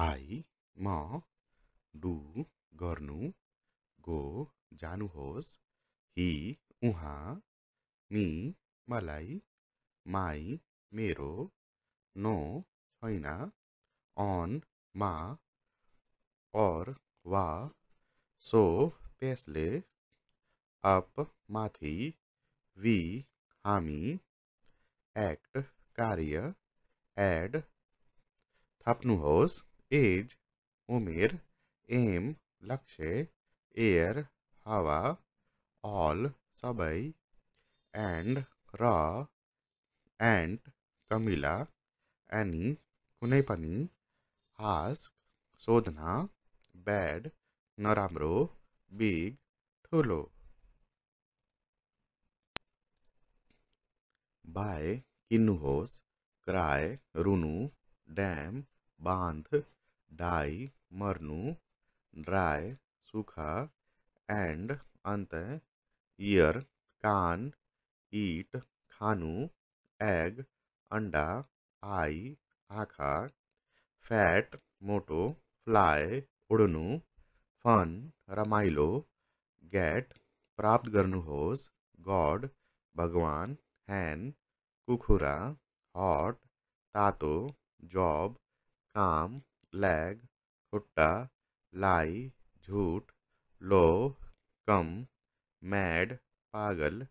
आई म डु गर्नु गो जानुहोस् हि उहाँ मि मलाई माई मेरो नो छैन अन मा और वा सो त्यसले अप माथि वी हामी एक्ट कार्य एड थप्नुहोस् एज उमेर एम लक्ष्य एयर हवा ऑल सब एंड र एंड कमिला एनी कुनै पनि आस्क सोध्न नराम्रो बिग ठुलो बाय किन्नुहोस् क्राय रुनु डैम बांध डाई मरनु ड्राई सूखा एंड अंत ईयर कान ईट खानु एग अंडा आई आखा फैट मोटो फ्लाय उड़नु फन रमाइलो गेट प्राप्त करूस गॉड भगवान हैन कुखुरा हॉट तातो जॉब काम लैग खुट्टा लाई झूठ लो कम मैड पागल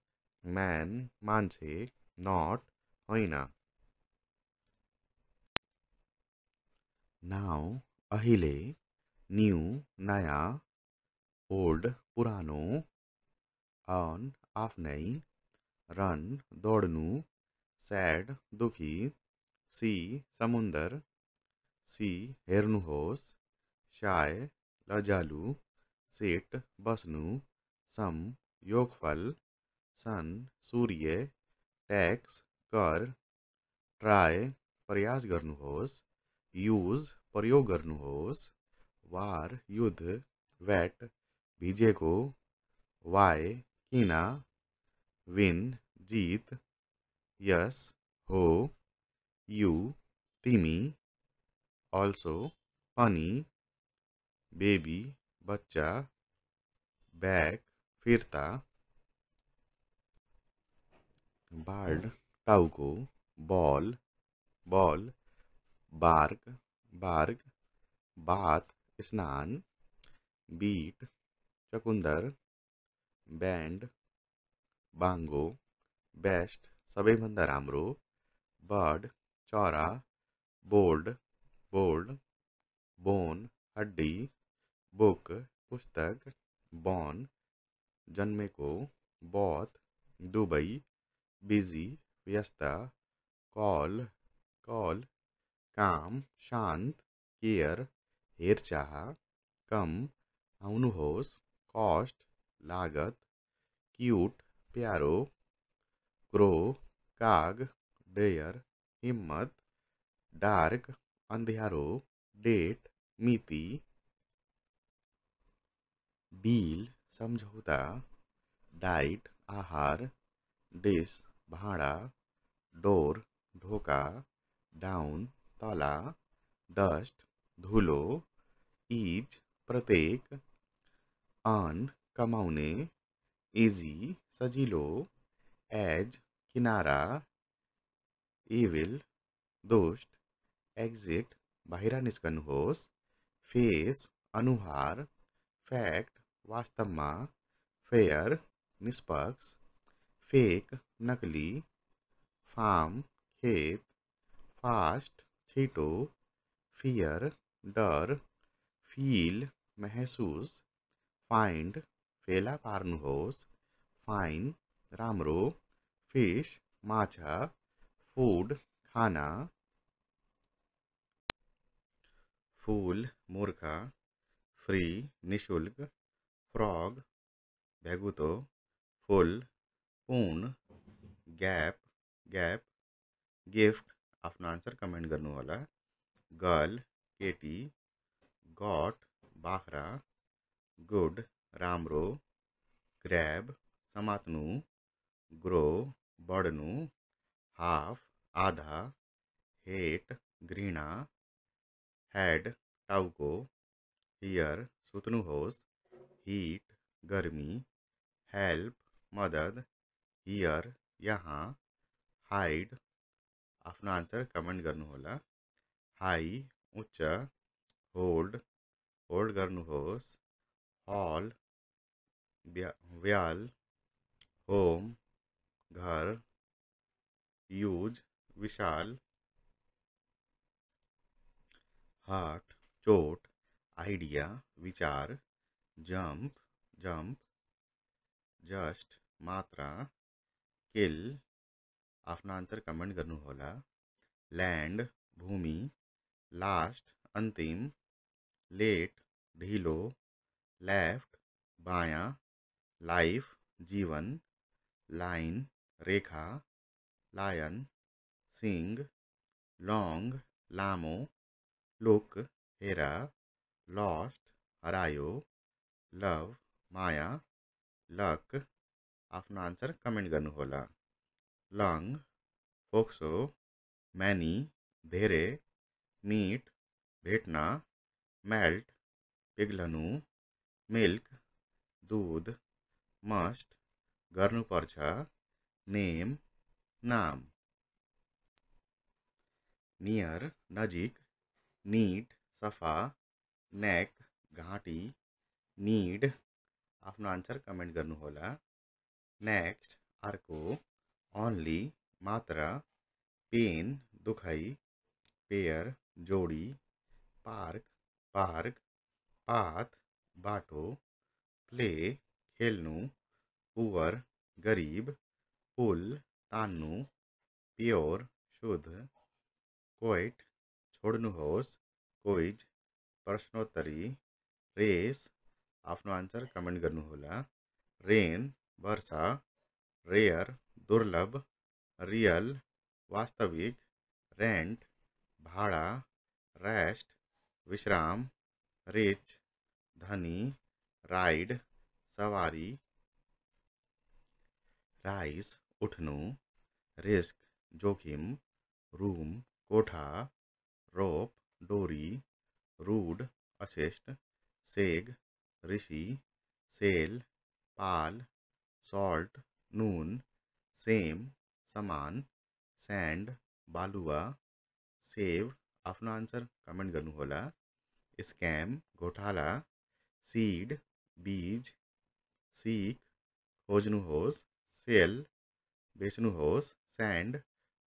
मैन मान्छे नॉट होना नाउ अहिले न्यू नया ओल्ड पुरानो अन आफ्नै रन दौड़नु सैड दुखी सी समुंदर सी હેરનું शाय लजालु લજાલુ સેટ બસનું સમ सन सूर्य टैक्स कर ट्राय प्रयास करूस यूज प्रयोग करूस वार युद्ध वेट को वाय किना विन जीत यस हो यू तिमी also funny, baby, बच्चा बैग फिरता बार्ड टाउको बॉल बॉल बार्ग बार्ग बात स्नान बीट चकुंदर बैंड बांगो बेस्ट सबैभन्दा राम्रो बर्ड चरा बोर्ड बोर्ड बोन हड्डी बुक पुस्तक बॉन जन्मे को बौत दुबई बिजी व्यस्ता कॉल कॉल काम शांत केयर हेरचाह कम आउनुहोस् कॉस्ट लागत क्यूट प्यारो क्रो काग डेयर हिम्मत डार्क अंधेरो डेट मिति डील समझौता डाइट आहार डिश भाड़ा डोर ढोका डाउन तला डस्ट धूलो ईज प्रत्येक अन कमाउने इजी सजिलो एज किनारा इविल दुष्ट बाहर बाहिर हो फेस अनुहार फैक्ट वास्तव में फेयर निष्पक्ष फेक नकली फार्म खेत फास्ट छिटो फियर डर फील महसूस फाइंड फेला पार्नुहोस् फाइन राम्रो फिश माछा फूड खाना फूल मूर्खा फ्री निशुल्क फ्रॉग भैगुतो फुल पूर्ण गैप गैप गिफ्ट आफ्नो आंसर कमेंट गर्नु गर्ल केटी गॉट बाख्रा गुड राम्रो ग्रैब समातनु ग्रो बढ़नु हाफ आधा हेट घृणा हैड टाउको हियर होस हीट गर्मी हेल्प मदद हियर यहाँ हाइड अपना आंसर कमेंट कर होला हाई उच्च होल्ड होल्ड गर्नुहोस् हॉल व्याल होम घर यूज विशाल हार्ट चोट आइडिया विचार जंप जंप जस्ट मात्रा किल आप कमेंट कमेन्ट गर्नुहोला लैंड भूमि लास्ट अंतिम लेट ढिलो लेफ्ट बाया लाइफ जीवन लाइन रेखा लायन सिंह लॉन्ग लामो लोक हेरा लॉस्ट हरायो लव माया लक आपको आंसर कमेंट कर लंग फोक्सो मैनी धेरे मीट भेटना मेल्ट पिघलनु मिल्क दूध मस्ट गर्नुपर्छ नेम नाम नियर नजिक नीट सफ़ा नेक घाटी नीड आप आंसर कमेंट कर नेक्स्ट अर्को ओन्ली मात्रा पेन दुखाई पेयर जोडी पार्क पार्क पाथ बाटो प्ले खेल्नु पुअर गरीब पुल तान्नु प्योर शुद्ध कोइट છોડ્नुहोસ कोईज प्रश्नोत्तरी रेस आप आंसर कमेंट गर्नुहोला रेन वर्षा रेयर दुर्लभ रियल वास्तविक रेंट भाडा रेस्ट विश्राम रिच धनी राइड सवारी राइस उठनु रिस्क जोखिम रूम कोठा रोप डोरी रूड अशिष्ट सेग ऋषि सेल पाल सॉल्ट नून सेम समान सैंड बालुआ सेव अपना आंसर कमेंट करूँ होला स्कैम घोटाला सीड बीज सीख खोजनु होस सेल बेचनु होस सैंड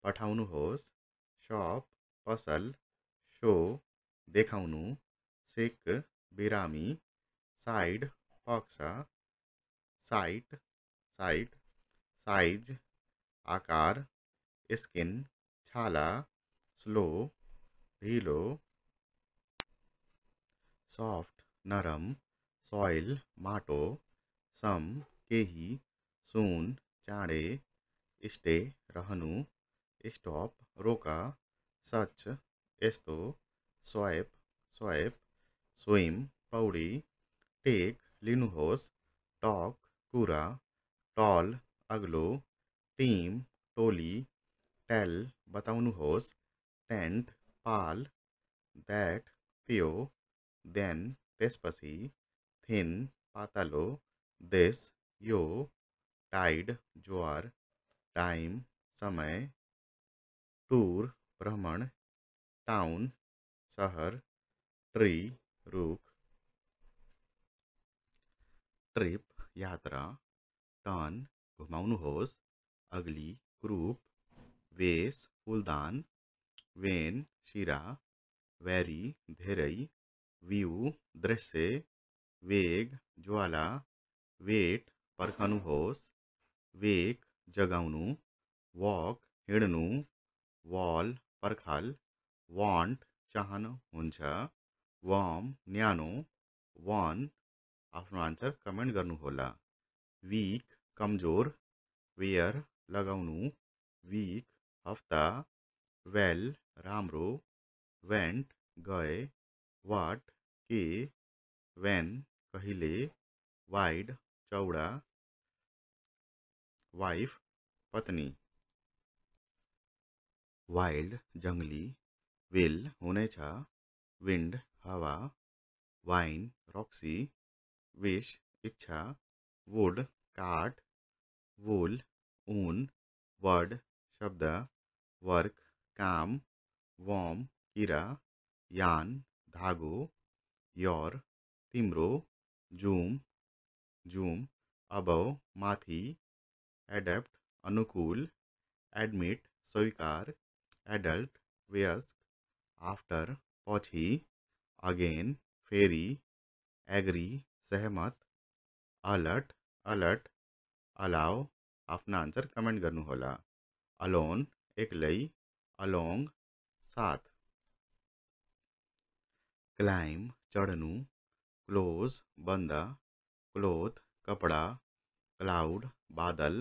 पठाउनु होस शॉप फसल शो देखाउनु सेक बिरामी साइड बक्सा साइट साइट साइज आकार स्किन छाला स्लो ढिलो सॉफ्ट नरम सॉइल माटो सम केही सुन चाँडे स्टे रहनु स्टॉप रोका सच एस्तो स्वाइप स्वाइप स्विम पौडी टेक लिनुहोस टक कुरा टॉल अग्लो टीम टोली टेल बताउनुहोस टेन्ट पाल दैट त्यो देन त्यसपछि थिन पातालो दिस यो टाइड ज्वार टाइम समय टूर भ्रमण टाउन शहर ट्री रुख ट्रिप यात्रा टन घुमाउनुहोस् अगली ग्रुप वेस फूलदान वेन शिरा वेरी धेरै व्यू दृश्य वेग ज्वाला वेट पर्खनुहोस् वेक जगाउनु वॉक हिड़नु वॉल पर्खाल वान्ट चाहन वार्म न्यानो वन आफ्नो आन्सर कमेन्ट गर्नुहोला वीक कमजोर वेयर लगाउनु वीक हप्ता वेल राम्रो वेन्ट गए वाट के वेन कहिले वाइड चौडा वाइफ पत्नी वाइल्ड जंगली विल होने विंड हवा वाइन रॉक्सी विश इच्छा वुड काट वूल ऊन वर्ड शब्द वर्क काम वॉम किरा यान धागो योर तिम्रो जूम जूम अबव माथी एडेप्ट अनुकूल एडमिट स्वीकार एडल्ट वयस्क आफ्टर पौछी अगेन फेरी एग्री सहमत अलर्ट अलर्ट अलाव अपना आंसर कमेंट गर्नुहोला अलोन एक्लै अलोंग साथ क्लाइम चढ़नु क्लोज बन्द क्लोथ कपडा क्लाउड बादल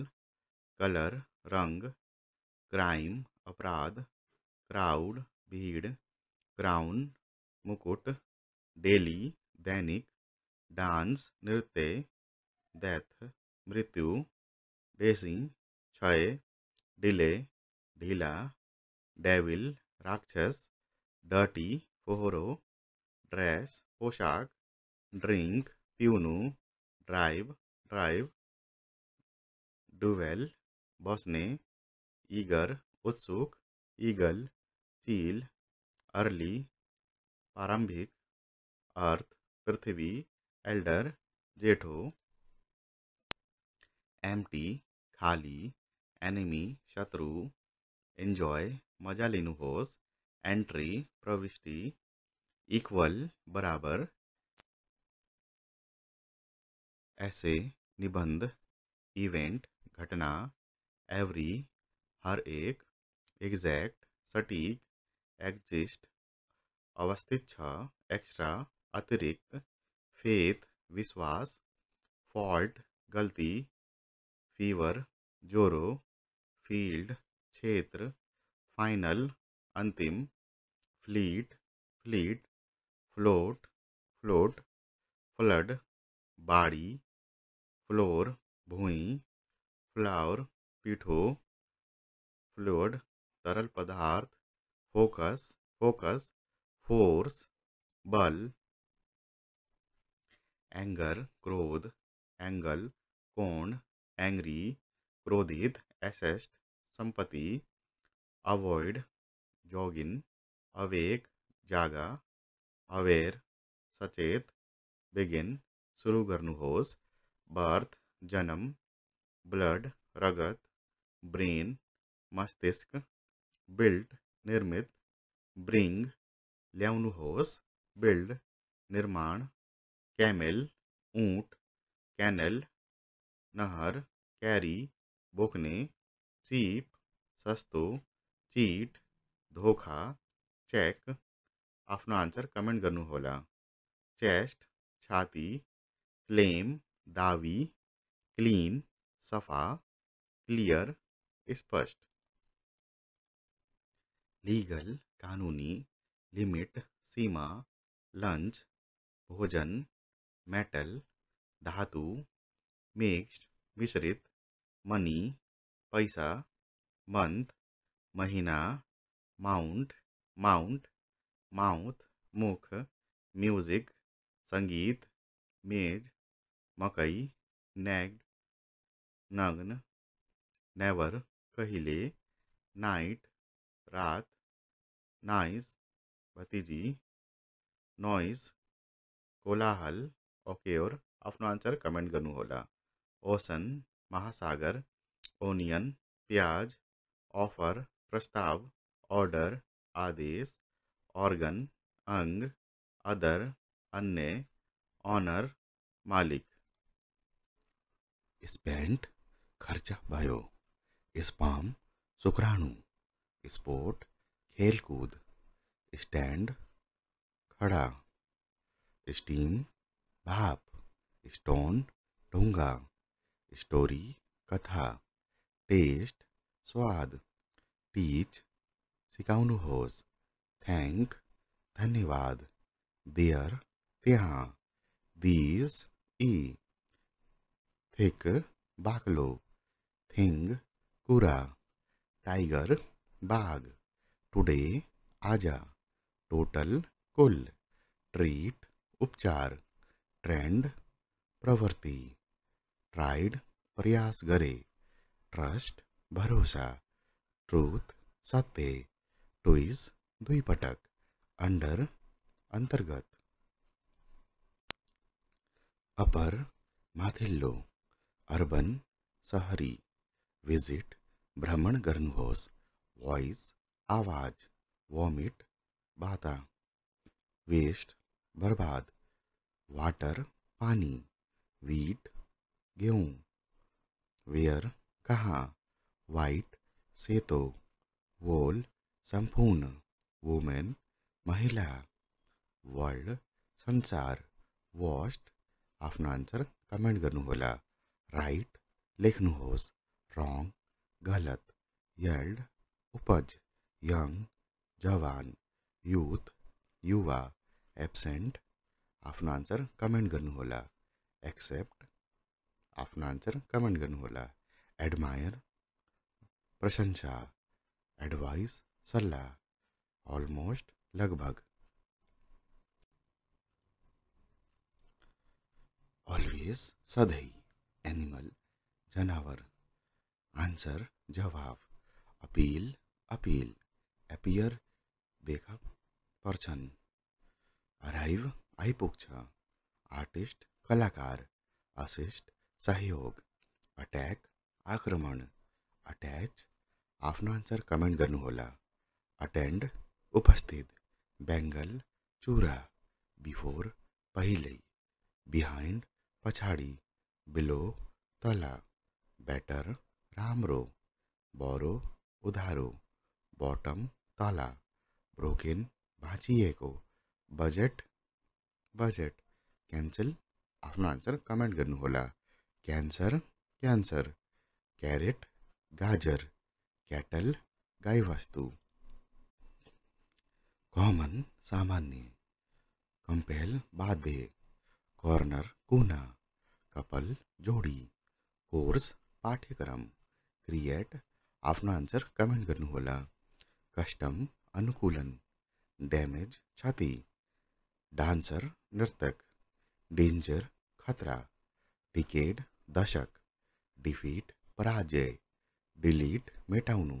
कलर रंग क्राइम अपराध क्राउड भीड़ क्राउन मुकुट डेली दैनिक डांस नृत्य डेथ मृत्यु डेसी क्षय डिले ढीला डेविल राक्षस डर्टी फोहरो ड्रेस पोशाक ड्रिंक प्यूनू ड्राइव ड्राइव डुवेल बसने ईगर उत्सुक ईगल चील अर्ली प्रारंभिक अर्थ पृथ्वी एल्डर जेठो एम्प्टी खाली एनिमी शत्रु एन्जॉय मजा लेनुहोस एंट्री प्रविष्टि इक्वल बराबर ऐसे निबंध इवेंट घटना एवरी हर एक एग्जैक्ट सटीक एक्जिस्ट अवस्थित एक्स्ट्रा अतिरिक्त फेथ विश्वास फॉल्ट गलती फीवर जोरो फील्ड क्षेत्र फाइनल अंतिम fleet fleet float float flood बाड़ी फ्लोर भूई फ्लावर पीठो फ्लोड तरल पदार्थ फोकस फोकस फोर्स बल एंगर क्रोध एंगल कोण एंग्री क्रोधित एसेस्ट संपत्ति अवॉइड जॉगिन अवेक जागा अवेयर सचेत बिगिन शुरू गर्नु बर्थ जन्म ब्लड रगत ब्रेन मस्तिष्क बिल्ट निर्मित ब्रिंग लियानुहोस बिल्ड निर्माण कैमेल ऊंट कैनल नहर कैरी बोकने चीप सस्तो चीट धोखा चेक अपना आंसर कमेंट कर चेस्ट छाती क्लेम दावी क्लीन सफा क्लियर स्पष्ट लीगल कानूनी लिमिट सीमा लंच भोजन मेटल धातु मिक्स्ड मिश्रित मनी पैसा मंथ महीना माउंट माउंट माउथ मुख म्यूजिक संगीत मेज मकई नैग्ड नग्न नेवर कहिले नाइट रात नाइस भतीजी नॉइस कोलाहल ओके और आंसर कमेंट करूँ होला ओसन महासागर ओनियन प्याज ऑफर प्रस्ताव ऑर्डर आदेश ऑर्गन अंग अदर अन्य ऑनर मालिक स्पेंट खर्चा भयो स्पाम शुक्राणु स्पोर्ट खेलकूद स्टैंड खड़ा स्टीम भाप स्टोन ढूंगा स्टोरी कथा टेस्ट स्वाद टीच होस थैंक धन्यवाद देयर त्यहाँ दिस ई थिक बाक्लो थिंग कुरा टाइगर बाघ टुडे आजा टोटल कुल ट्रीट उपचार ट्रेंड प्रवृत्ति ट्राइड प्रयास करे ट्रस्ट भरोसा ट्रूथ सत्य ट्विज द्विपटक अंडर अंतर्गत अपर माथिल्लो अर्बन शहरी विजिट भ्रमण गर्नुहोस् वॉइस आवाज वॉमिट बाधा वेस्ट बर्बाद वाटर पानी वीट गेहूँ वेयर कहाँ वाइट सेतो वोल संपूर्ण वुमेन महिला वर्ल्ड संसार वॉस्ट आप आंसर कमेंट होला राइट लेख्नुहोस् रॉन्ग गलत यल्ड उपज यंग जवान यूथ युवा एबसेंट आप आंसर कमेंट कर एक्सेप्ट आप आंसर कमेंट कर एडमायर प्रशंसा एडवाइस सलाह ऑलमोस्ट लगभग ऑलवेज सधैँ एनिमल जनावर आंसर जवाब अपील अपील एपियर देखा पर्छन् अराइव आइपुग्छ आर्टिस्ट कलाकार असिस्ट सहयोग अटैक आक्रमण अटैच आफ्नो आंसर कमेंट गर्नुहोला अटेंड उपस्थित बेङ्गल चूरा बिफोर पहले बिहाइंड पछाड़ी बिलो तला बेटर राम्रो बोरो उधारो बॉटम ताला ब्रोकेन भाँचिएको बजेट बजेट क्यान्सल आफ्नो आन्सर कमेन्ट गर्नुहोला क्यान्सर क्यान्सर क्यारेट गाजर क्याटल गाईवस्तु कॉमन सामान्य कंपेल बाध्य कॉर्नर कोना कपल जोड़ी कोर्स पाठ्यक्रम क्रिएट आफ्नो आन्सर कमेन्ट गर्नुहोला कष्टम अनुकूलन डैमेज क्षति डांसर नर्तक डेंजर खतरा डिकेड दशक डिफीट पराजय डिलीट मेटाउनु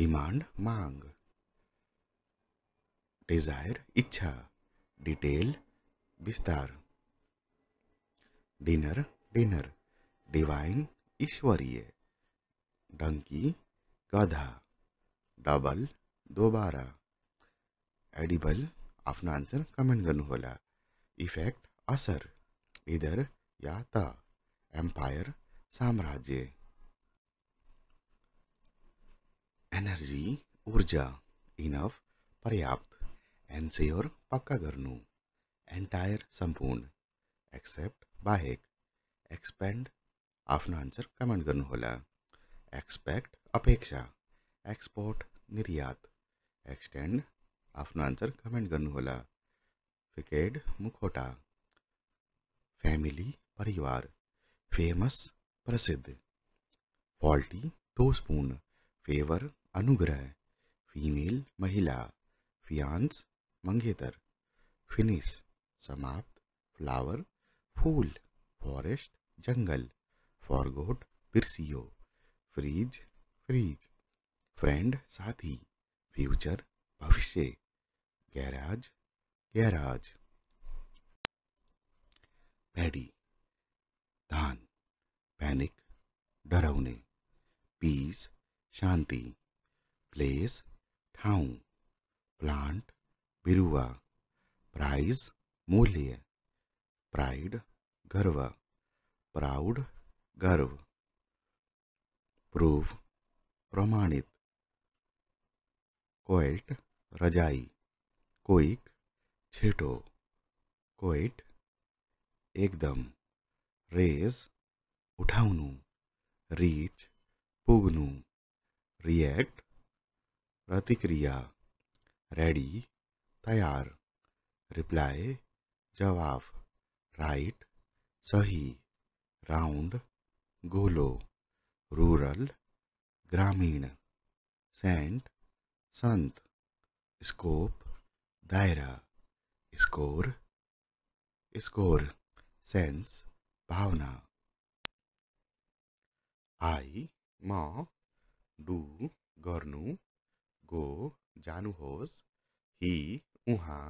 डिमांड मांग डिजायर इच्छा डिटेल विस्तार डिनर डिनर डिवाइन ईश्वरीय डंकी गधा डबल दोबारा एडिबल आफ्नो आंसर कमेंट गर्नुहोला इफेक्ट असर इधर या त एम्पायर साम्राज्य एनर्जी ऊर्जा इनफ पर्याप्त एनसेर पक्का गर्नु एंटायर सम्पूर्ण एक्सेप्ट बाहेक एक्सपेन्ड आफ्नो आंसर कमेंट कर एक्सपेक्ट अपेक्षा एक्सपोर्ट निर्यात एक्सटेंड आफ्नो आंसर कमेंट गर्नुहोला क्रिकेट मुखोटा फैमिली परिवार फेमस प्रसिद्ध फॉल्टी दोषपूर्ण फेवर अनुग्रह फीमेल महिला फियांस मंगेतर फिनिश समाप्त फ्लावर फूल फॉरेस्ट जंगल फॉरगोट बिरसियो फ्रीज फ्रीज फ्रेंड साथी फ्यूचर भविष्य गैराज गैराज पैडी धान पैनिक डरावने पीस शांति प्लेस ठाऊ प्लांट बिरुवा प्राइस मूल्य प्राइड गर्व प्राउड गर्व प्रूव प्रमाणित कोएट रजाई कोइक छेटो कोइट एकदम रेज उठाउनु रीच पुग्नु रिएक्ट प्रतिक्रिया रेडी तैयार रिप्लाई जवाब राइट सही राउंड गोलो रूरल ग्रामीण सेंट संत स्कोप दायरा स्कोर स्कोर सेंस भावना आई म डु गर्नु गो जानुहोस् हि उहाँ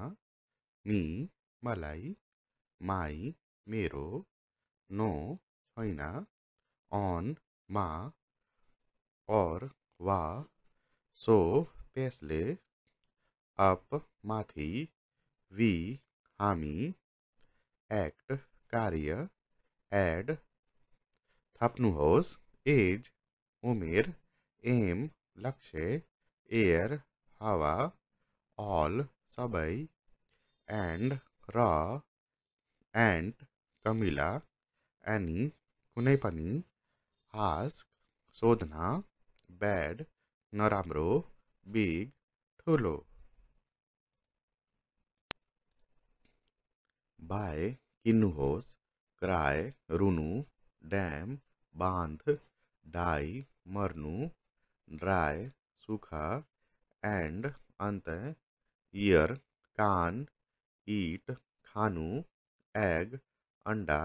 मि मलाई माई मेरो नो छैन अन मा और वा सो त्यसले अप माथि वी हामी एक्ट कार्य एड थप्नुहोस् एज उमेर एम लक्ष्य एयर हावा ऑल सबै एन्ड र एंड कमिला एनी कुनै पनि आस्क सोध्न ब्याड नराम्रो big ठुलो बाय किन्नुहोस् क्राय रुनु डैम बांध डाई मरनु ड्राय सुखा एंड अंत ईयर कान ईट खानु एग अंडा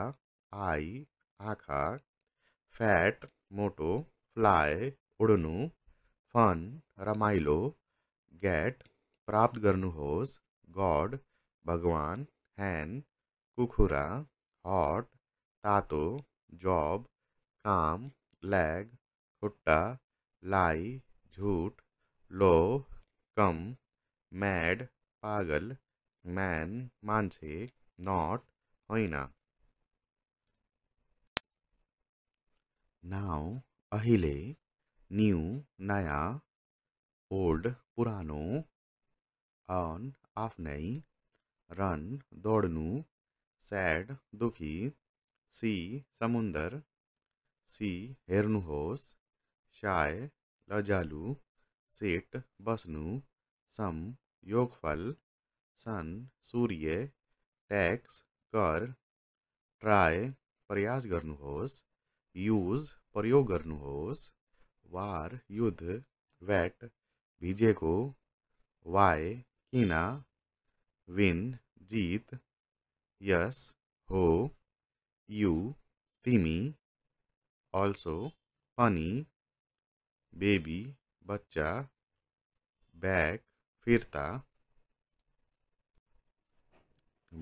आई आखा फैट मोटो फ्लाय उड़नु फन रमाइलो गेट प्राप्त गर्नुहोस् गड भगवान हैन कुखुरा हट तातो जॉब काम लैग खुट्टा लाई झूठ लो कम मैड पागल मैन मान्छे नट होइन नाउ अहिले न्यू नया ओल्ड पुरानो ऑन ऑफ नई रन दौड़नु सैड दुखी सी समुंदर सी हेर्नुहोस् शाय लजालु सेट बसनु सम योगफल सन सूर्य टैक्स कर ट्राई प्रयास होस यूज प्रयोग होस वार युद्ध वैट भिजे को वाय कीना विन जीत यस हो यू तिमी ऑल्सो पनी बेबी बच्चा बैक फिरता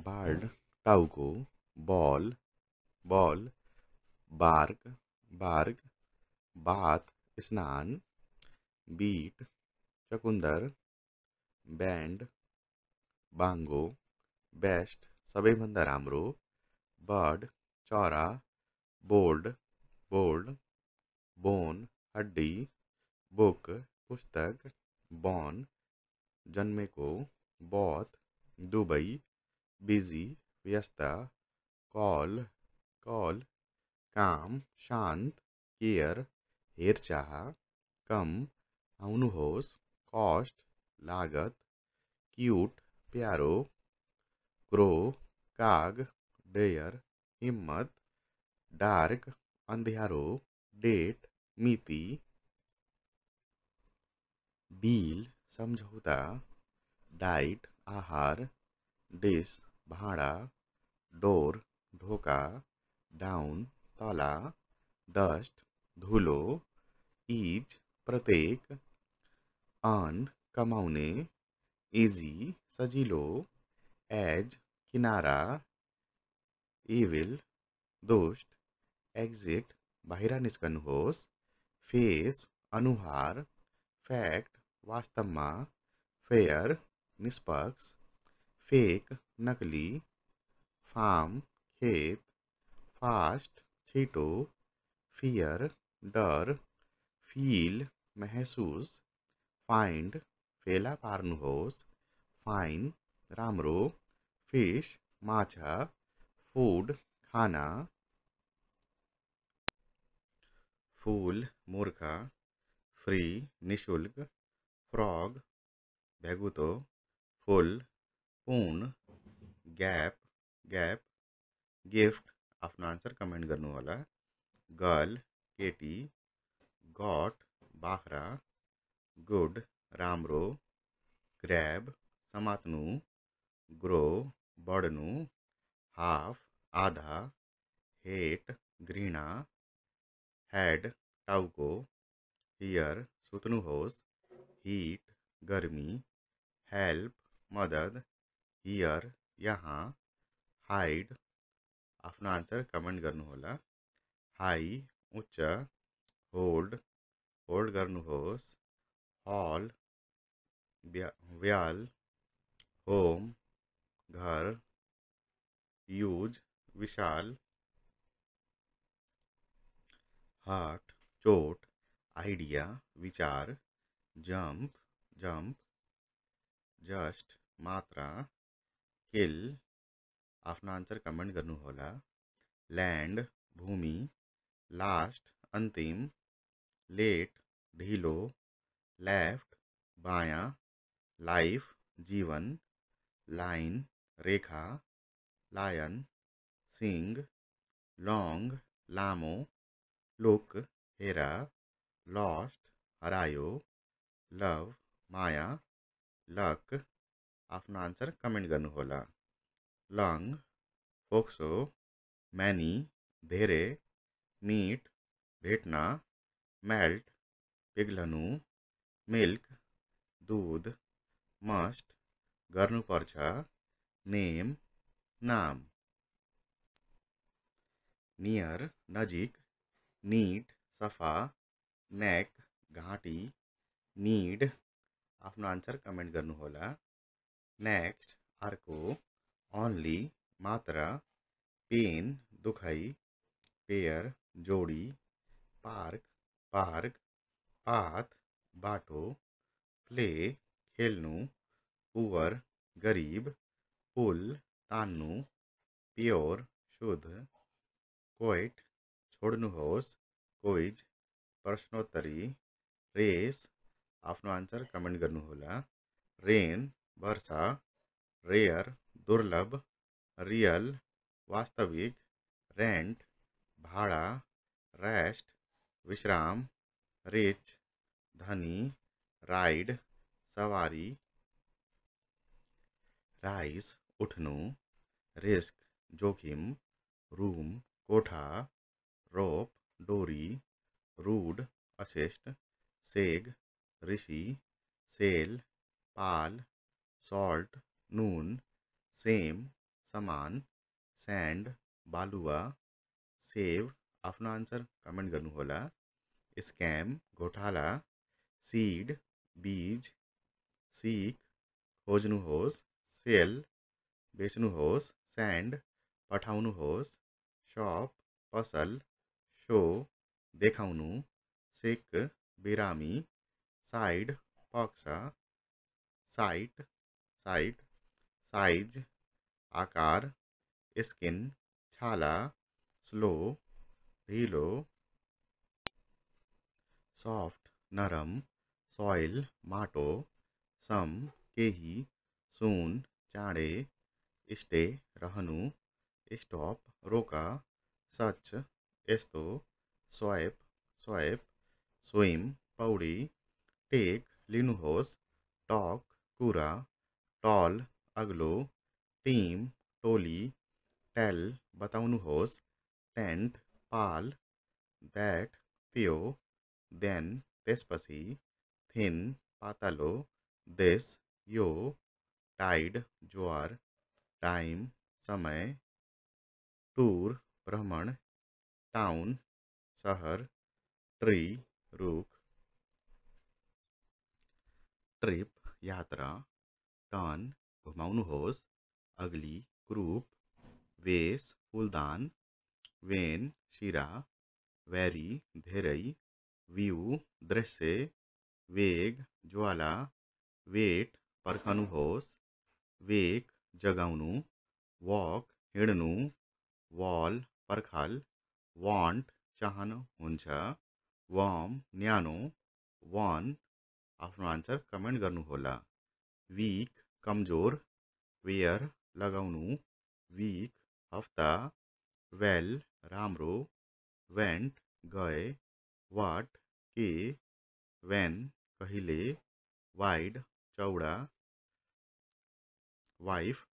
बार्ड टाउको ball ball bark bark bath स्नान बीट चकुंदर बैंड बांगो बेस्ट सबैभन्दा राम्रो बर्ड चरा बोल्ड बोर्ड बोन हड्डी बुक पुस्तक बॉन को बौत दुबई बिजी व्यस्ता कॉल कॉल काम शांत केयर चाह कम आउनुहोस् कॉस्ट लागत क्यूट प्यारो क्रो काग डेयर हिम्मत डार्क अंध्यारो डेट मिति डील समझौता डाइट आहार डिश भाड़ा डोर ढोका डाउन तला डस्ट धूलो ईज प्रत्येक आन कमाउने इजी सजिलो एज किनारा इविल दुष्ट एक्जिट बाहिर निस्कनुहोस् फेस अनुहार फैक्ट वास्तव में फेयर निष्पक्ष फेक नकली फार्म खेत फास्ट छिटो फियर डर फील महसूस फाइंड फेला पार्नुहोस फाइन राम्रो फिश माछा फूड खाना फूल मूर्खा फ्री निशुल्क फ्रॉग भैगुतो फुल पूर्ण गैप गैप गिफ्ट अपना आंसर कमेंट गर्नु वाला गर्ल केटी got, बाख्रा गुड राम्रो grab, samatnu, grow badnu, half आधा हेट घृणा हैड टाउको हियर सुतनुहोस हीट गर्मी हेल्प मदद हियर यहाँ हाइड आफ्नो आंसर कमेंट गर्नुहोला हाई उच्च होल्ड होल्ड गर्नुहोस् हल व्याल होम घर यूज विशाल हार्ट चोट आइडिया विचार जंप जंप जस्ट मात्रा किल आफ्ना कमेंट कमेन्ट गर्नुहोला लैंड भूमि लास्ट अंतिम लेट ढीलो लेफ्ट बायां लाइफ जीवन लाइन रेखा लायन सिंग लॉन्ग लामो लुक हेरा लॉस्ट हरायो लव माया लक आफ्नो आंसर कमेंट कर लंग फोक्सो मैनी धेरे मीट भेटना मेल्ट చెగ్లను मिल्क दूध मस्ट गर्नुपर्छ नेम नाम नियर नजिक नीट सफा नेक घाटी नीड आप आंसर कमेंट गर्नुहोला नेक्स्ट अर्को ओन्ली मात्रा पेन दुखाई पेयर जोडी पार्क पार्क हाथ बाटो प्ले खेलनु पुअर गरीब पुल तानु प्योर शुद्ध क्वेट छोड्नुहोस् कोइज प्रश्नोत्तरी रेस आफ्नो आंसर कमेंट गर्नुहोला रेन वर्षा रेयर दुर्लभ रियल वास्तविक रेंट भाडा रेस्ट विश्राम रिच धनी राइड सवारी राइस उठनु रिस्क जोखिम रूम कोठा रोप डोरी रूड अशिष्ट सेग ऋषि सेल पाल सॉल्ट नून सेम समान सैंड बालुआ सेव अपना आंसर कमेंट करूँ होला स्कैम घोटाला सीड बीज सीख खोजन होस सेल बेचन होस सैंड पठाउन होस शॉप फसल शो देखा सिक बिरामी साइड पक्सा साइट साइट साइज आकार स्किन छाला स्लो ढीलो सॉफ्ट नरम soil माटो सम केही सुन चाँडे स्टे रहनु स्टप रोका सच यस्तो स्वाइप स्वाइप स्विम पौडी टेक लिनुहोस् टक कुरा टल अग्लो टिम टोली टेल बताउनुहोस् टेन्ट पाल द्याट त्यो देन त्यसपछि थिन पातालो देश यो टाइड ज्वार टाइम समय टूर भ्रमण टाउन शहर ट्री रुख ट्रिप यात्रा टर्न घुमाउनुहोस् अग्ली ग्रुप वेस फूलदान वेन शिरा वेरी धेरै व्यू दृश्य वेग ज्वाला वेट पर्खनु होश वेक जगाउनु वॉक हिँड्नु वॉल पर्खाल वॉन्ट चाहनु हुन्छ वम न्यानो वान आफ्नो आंसर कमेंट गर्नुहोला वीक कमजोर वेयर लगाउनु वीक हफ्ता वेल राम्रो वेन्ट गए वाट के वेन कहिले वाइड चौड़ा वाइफ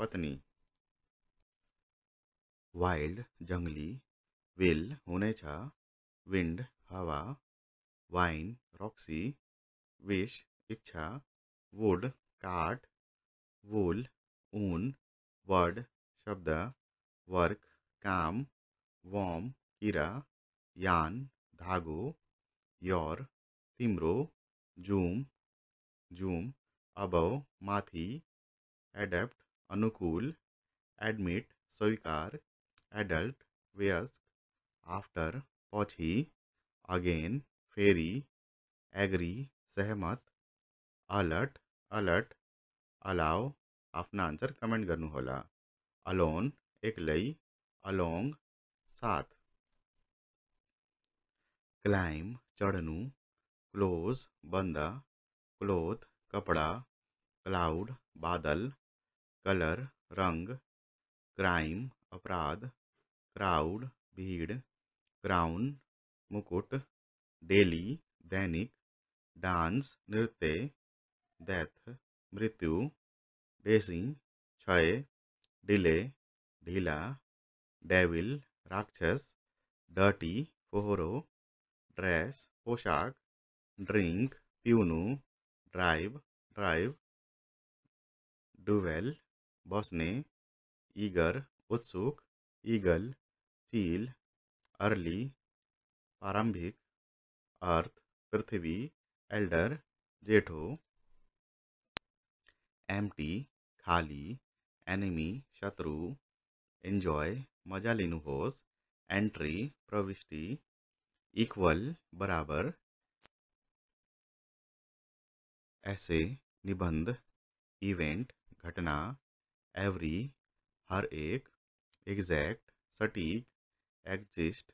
पत्नी वाइल्ड जंगली विल होने विंड हवा वाइन रॉक्सी विश इच्छा वुड काट वूल ऊन वर्ड शब्द वर्क काम वॉम कीरा यान धागो योर तिम्रो जूम जूम अबव माथि एडेप्ट अनुकूल एडमिट स्वीकार एडल्ट व्यस्क आफ्टर पछि अगेन फेरी एग्री सहमत अलर्ट अलर्ट अलाव अपना आंसर कमेंट गर्नुहोला अलोन एक्लै अलोंग साथ क्लाइम चढ्नु क्लोज बंदा क्लोथ कपड़ा क्लाउड बादल कलर रंग क्राइम अपराध क्राउड भीड़ क्राउन मुकुट डेली दैनिक डांस नृत्य डेथ मृत्यु डेसी क्षय डिले ढीला डेविल राक्षस डर्टी फोहरो ड्रेस पोशाक drink piunu, drive drive dwell बस्ने ईगर उत्सुक ईगल चील अर्ली प्रारंभिक अर्थ पृथ्वी एल्डर जेठो एम्प्टी खाली एनिमी शत्रु एन्जॉय मजा लिनुहोस् एंट्री प्रविष्टि इक्वल बराबर ऐसे निबंध इवेंट घटना एवरी हर एक एग्जैक्ट सटीक एग्जिस्ट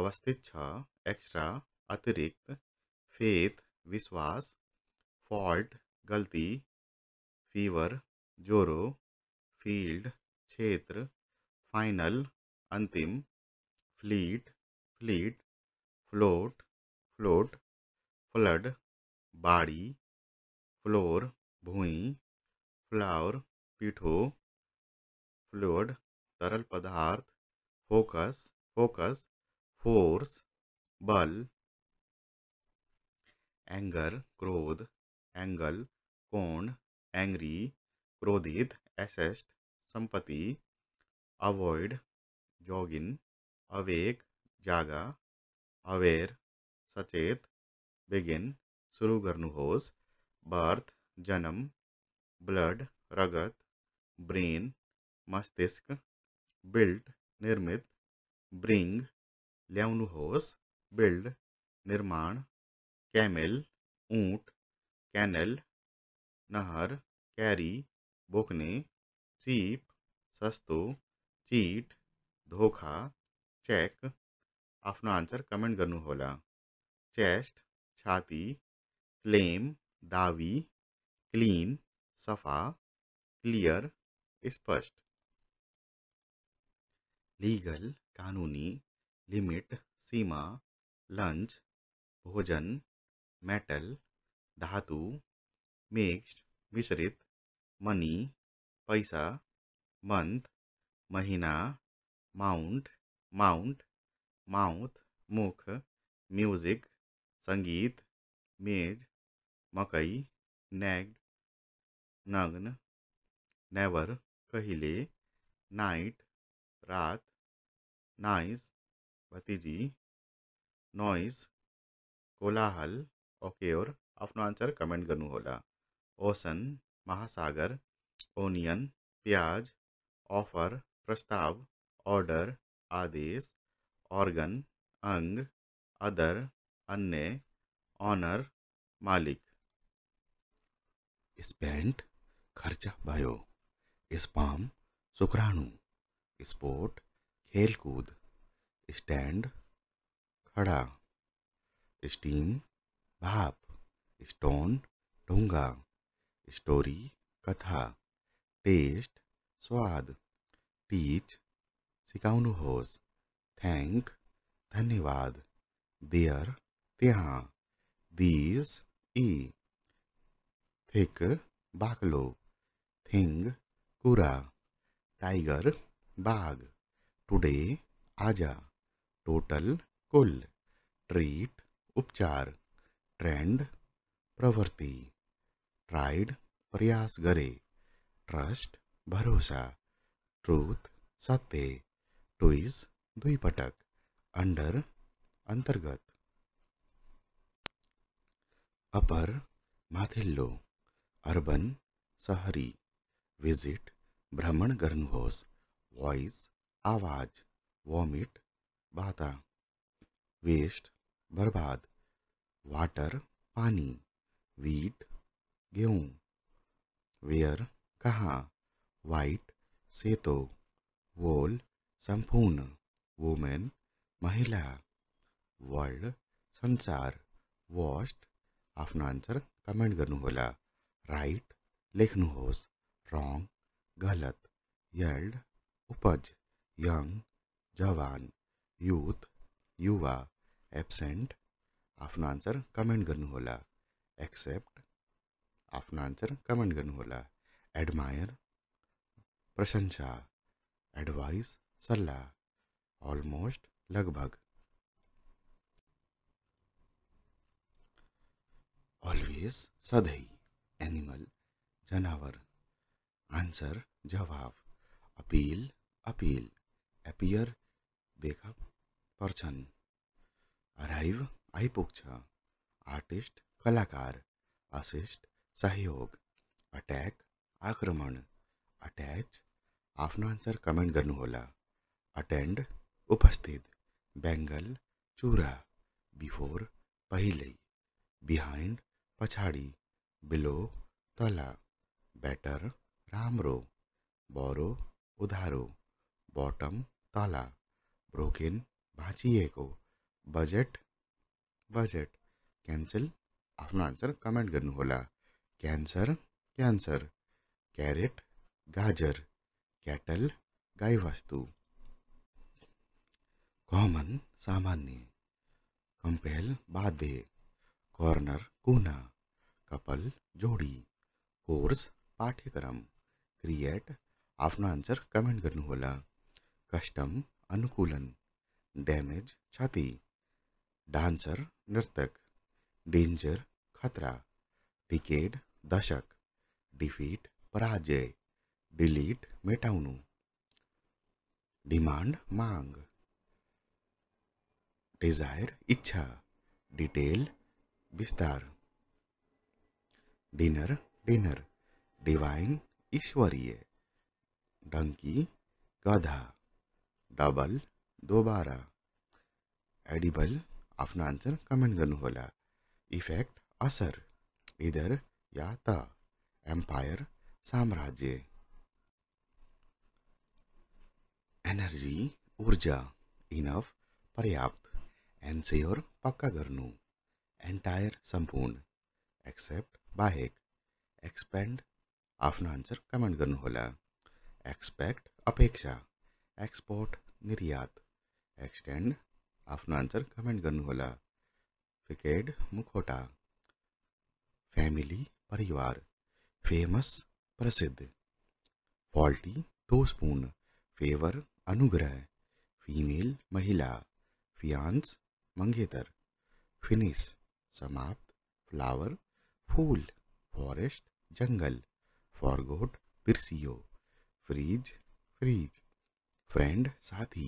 अवस्थित छ एक्स्ट्रा अतिरिक्त फेथ विश्वास फॉल्ट गलती फीवर जोरो फील्ड क्षेत्र फाइनल अंतिम fleet fleet float float flood बाड़ी फ्लोर भूई फ्लावर पीठो फ्लूड तरल पदार्थ फोकस फोकस फोर्स बल एंगर क्रोध एंगल कोण एंग्री क्रोधित एसेस्ट संपत्ति अवॉइड जॉगिन अवेक जागा अवेयर सचेत बिगिन शुरू कर बर्थ जन्म ब्लड रगत ब्रेन मस्तिष्क बिल्ड निर्मित ब्रिंग ल्याउनुहोस् बिल्ड निर्माण कैमिल ऊंट कैनल नहर कैरी बोकने चीप सस्तो चीट धोखा चेक आंसर कमेंट करूँ होला चेस्ट छाती क्लेम दावी क्लीन सफ़ा क्लियर स्पष्ट लीगल कानूनी लिमिट सीमा लंच भोजन मेटल धातु मिक्स्ड मिश्रित मनी पैसा मंथ महीना माउंट माउंट माउथ मुख म्यूजिक संगीत मेज मकई नैग्ड नग्न नेवर कहिले नाइट रात नाइस भतीजी नॉइस कोलाहल ओके और आंसर कमेंट कमेन्ट होला ओसन महासागर ओनियन प्याज ऑफर प्रस्ताव ऑर्डर आदेश ऑर्गन अंग अदर अन्य ऑनर मालिक पेंट खर्चा भयो पाम शुक्राणु स्पोर्ट खेलकूद स्टैंड खड़ा स्टीम भाप स्टोन ढूंगा स्टोरी कथा टेस्ट स्वाद टीच होस थैंक धन्यवाद देयर त्यहाँ दीज ई थिक बाक्लो थिंग कुरा टाइगर बाघ टुडे आजा टोटल कुल ट्रीट उपचार ट्रेंड प्रवृत्ति ट्राइड प्रयास करे ट्रस्ट भरोसा ट्रूथ सत्य ट्विज दुईपटक अंडर अंतर्गत अपर माथिल्लो अर्बन शहरी विजिट भ्रमण गर्नुहोस् वॉइस आवाज वॉमिट बाता वेस्ट बर्बाद वाटर पानी वीट गेहूँ वेयर कहाँ वाइट सेतो वोल संपूर्ण वुमेन महिला वर्ल्ड संसार वॉस्ट आफ्नो आन्सर कमेन्ट गर्नुहोला राइट लेख्नुहोस् रङ गलत यल्ड उपज यङ जवान युथ युवा एब्सेन्ट आफ्नो आन्सर कमेन्ट गर्नुहोला एक्सेप्ट आफ्नो आन्सर कमेन्ट गर्नुहोला एडमायर प्रशंसा एडवाइस सलाह अलमोस्ट लगभग ऑलवेज सदैव एनिमल जानवर आंसर जवाब अपील अपील एपियर देखा पर्छन् अराइव आइपुग्छ आर्टिस्ट कलाकार असिस्ट सहयोग अटैक आक्रमण अटैच आफ्नो आंसर कमेंट गर्नुहोला अटेंड उपस्थित बेंगल चूरा बिफोर पहले बिहाइंड पछाड़ी बिलो तला बेटर राम्रो बरो उधारो बॉटम तला ब्रोकिन भाँचिएको बजेट बजेट क्यान्सल आपको आंसर कमेंट गर्नुहोला कैंसर कैंसर कैरेट गाजर कैटल क्याटल वस्तु कॉमन सामान्य कंपेल बाध्य कॉर्नर कोना कपल जोडी कोर्स पाठ्यक्रम क्रिएट आपको आंसर कमेंट गर्नुहोला कस्टम अनुकूलन डैमेज क्षति डांसर नर्तक डेन्जर खतरा डिकेड दशक डिफिट पराजय डिलीट मेटाउनु डिमांड मांग डिजायर इच्छा डिटेल विस्तार डिनर डिनर डिवाइन ईश्वरीय डंकी गधा डबल दोबारा एडिबल आफ्नो आन्सर कमेन्ट गर्नुहोला इफेक्ट असर इधर या त एम्पायर साम्राज्य एनर्जी ऊर्जा इनफ पर्याप्त एनसेयर पक्का गर्नु एंटायर संपूर्ण एक्सेप्ट बाहेक एक्सपेंड आफ्नो आन्सर कमेन्ट गर्नुहोला एक्सपेक्ट अपेक्षा एक्सपोर्ट निर्यात एक्सटेन्ड आफ्नो आन्सर कमेन्ट गर्नुहोला क्रिकेट मुखोटा फैमिली परिवार फेमस प्रसिद्ध फॉल्टी दोषपूर्ण फेवर अनुग्रह फीमेल महिला फियांस मंगेतर फिनिश समाप्त फ्लावर फूल फॉरेस्ट जंगल फॉरगोट पिरसियो फ्रीज फ्रीज फ्रेंड साथी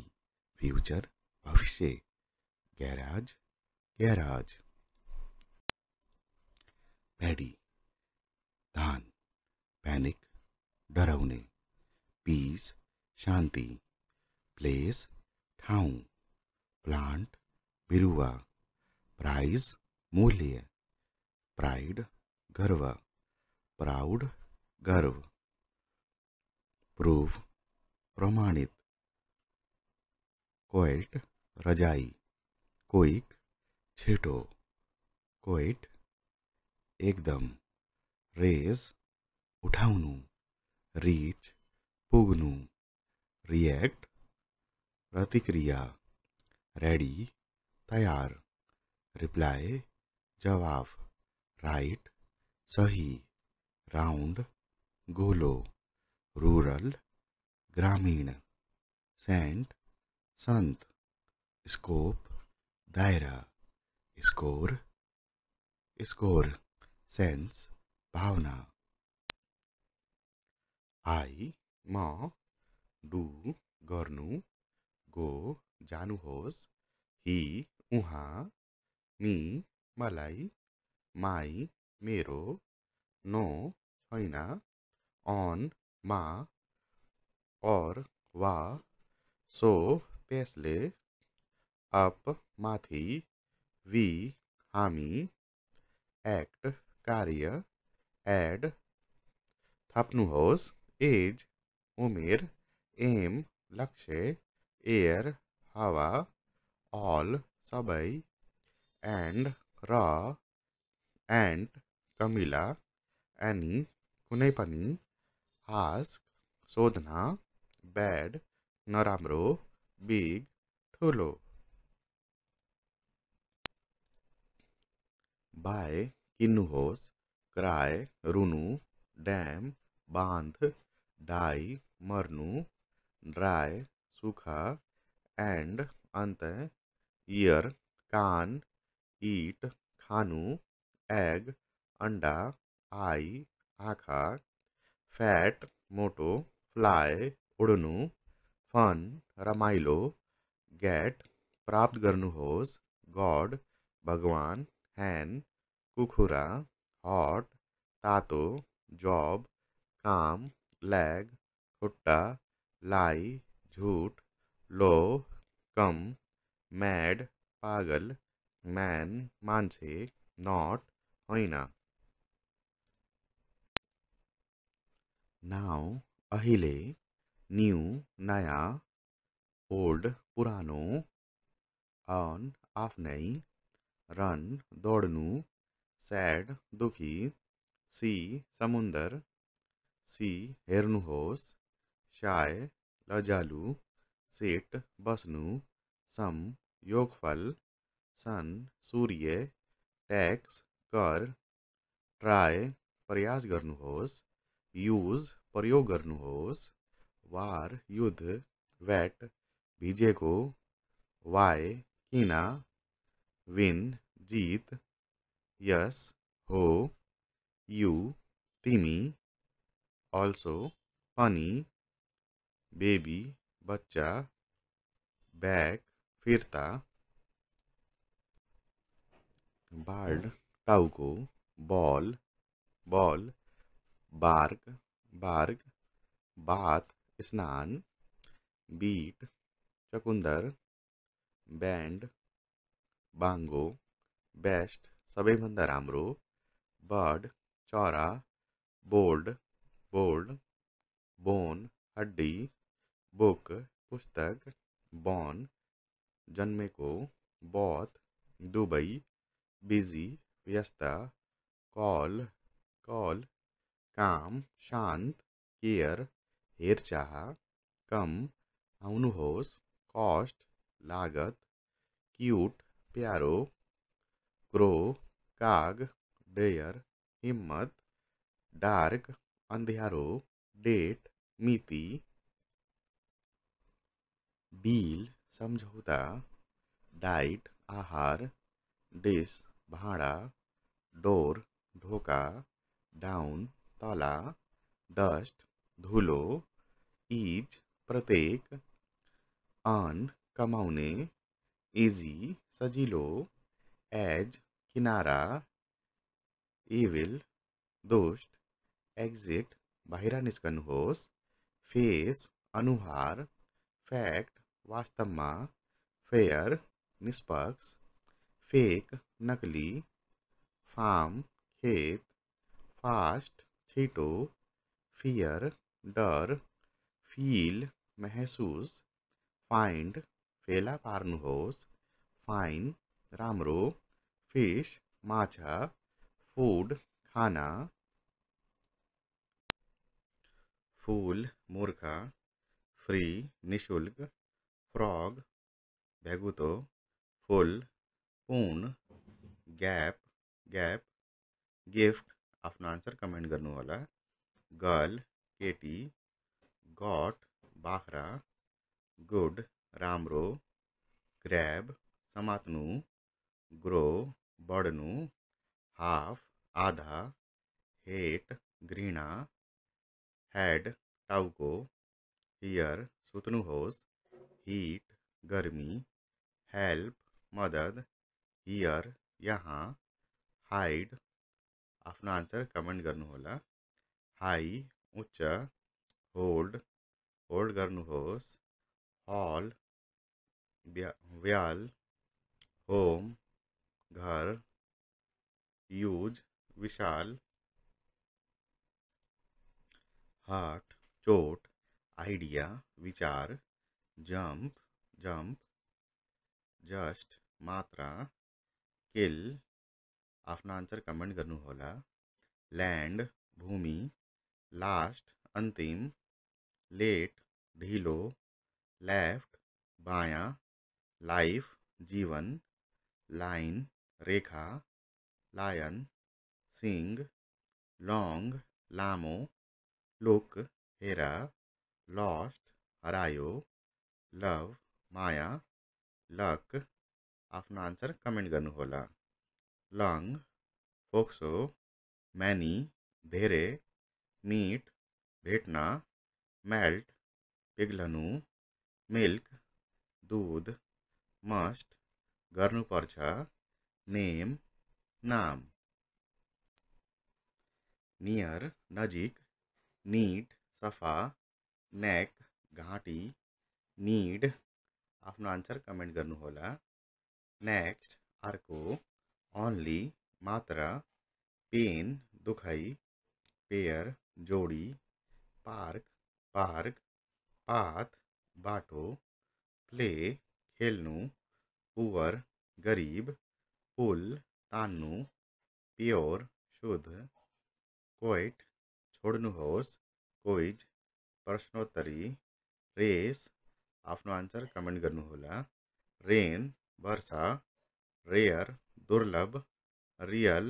फ्यूचर भविष्य गैराज गैराज पैडी धान पैनिक डरावने पीस शांति प्लेस ठाऊ प्लांट बिरुआ प्राइज मूल्य प्राइड गर्व प्राउड गर्व प्रूफ प्रमाणित कोएट रजाई कोइक छेटो कोइट एकदम रेज उठाउनु रीच पुग्नु रिएक्ट प्रतिक्रिया रेडी तैयार रिप्लाई जवाब राइट सही राउंड गोलो रूरल ग्रामीण सेंट संत स्कोप दायरा स्कोर स्कोर सेंस भावना आई म डु गर्नु गो जानुहोस् ही उहाँ मी मलाई माई मेरो नो छैन अन मा और वा सो त्यसले अप माथि वी हामी एक्ट कार्य एड थप्नुहोस् एज उमेर एम लक्ष्य एयर हावा अल सबै एन्ड र Aunt Camilla, Annie, कुनै ask, सोधना bad, नराम्रो big, ठुलो बाय किन्नुहोस् क्राय रुनु ड्याम बाँध डाई मर्नु ड्राई सुखा एन्ड अन्त इयर कान ईट खानु एग अंडा आई आखा फैट मोटो फ्लाय उड़नु फन रमाइलो गेट प्राप्त गर्नुहोस् गॉड भगवान हैन कुखुरा हॉट तातो जॉब काम लैग खुट्टा लाई झूठ लो कम मैड पागल मैन मान्छे नट होइन नाउ अहिले न्यु नयाँ ओल्ड पुरानो अन आफ्नै रन दौड्नु सैड दुखी सी समुंदर सी हेर्नुहोस् साय लजालु सेट बस्नु सम योगफल सन सूर्य टैक्स कर ट्राई प्रयास करूस यूज प्रयोग करूस वार युद्ध वेट को वाय किना विन जीत यस हो यू तिमी ऑल्सो पनि बेबी बच्चा बैक फिरता बार्ड टाउको ball ball bark bark bath स्नान बीट चकुंदर बैंड बांगो बेस्ट सबैभन्दा राम्रो बर्ड चौरा बोर्ड बोर्ड बोन हड्डी बुक पुस्तक बॉन को बौत दुबई बिजी व्यस्त कॉल कॉल काम शांत केयर हेरचाह कम आउनुहोस् कॉस्ट लागत क्यूट प्यारो क्रो काग डेयर हिम्मत डार्क अंध्यारो डेट मिति डील समझौता डाइट आहार डिश भाड़ा डोर ढोका डाउन तला डस्ट धूलो इज प्रत्येक अन कमाउने इजी सजिलो एज किनारा इविल दुष्ट एक्जिट बाहिर निस्कनुहोस् फेस अनुहार फैक्ट वास्तव में फेयर निष्पक्ष फेक नकली फार्म खेत फास्ट छीटो फियर डर फील महसूस फाइंड फेला पार्नुहोस् फाइन राम्रो फिश माछा फूड खाना फूल मूर्खा फ्री निशुल्क फ्रॉग भैगुतो फुल पूर्ण गैप गैप गिफ्ट अपना आंसर कमेंट गर्नु गर्ल केटी गॉट बाख्रा गुड राम्रो क्रैब समातनु ग्रो बढ्नु हाफ आधा हेट घृणा हेड टाउको हियर सुत्नुहोस् हीट गर्मी हेल्प मदद हियर यहाँ हाइड आप आंसर कमेंट कर हाई उच्च होल्ड होल्ड करूस हल व्याल होम घर यूज विशाल हार्ट चोट आइडिया विचार जंप जंप जस्ट मात्रा किल आप आंसर कमेंट गर्नुहोला लैंड भूमि लास्ट अंतिम लेट ढिलो लेफ्ट बाया लाइफ जीवन लाइन रेखा लायन सिंह लॉन्ग लामो लुक हेरा लॉस्ट हरायो लव माया लक आपको आंसर कमेंट कर लंग फोक्सो मैनी धेरे मीट भेटना मेल्ट पिघलनु मिल्क दूध मस्ट गर्नुपर्छ नेम नाम नियर नजिक नीट सफा नेक घाटी नीड आपको आंसर कमेंट कर नेक्स्ट अर्को ओन्ली मात्रा पेन दुखाई पेयर जोडी पार्क पार्क पाथ बाटो प्ले खेल पुअर गरीब पुल तान्नु प्योर शुद्ध क्वेट छोड्नुहोस् कोइज प्रश्नोत्तरी रेस आपको आंसर कमेंट गर्नुहोला रेन वर्षा रेयर दुर्लभ रियल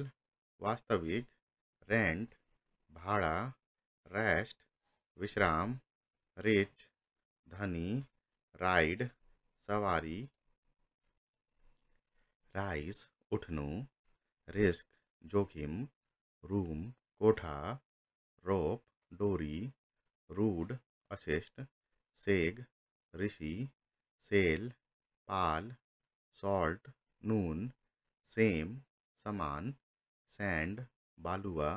वास्तविक रेंट भाड़ा रेस्ट विश्राम रिच धनी राइड सवारी राइस उठनु रिस्क जोखिम रूम कोठा रोप डोरी रूड अशिष्ट सेग ऋषि सेल पाल सॉल्ट नून सेम सामान सैंड बालुआ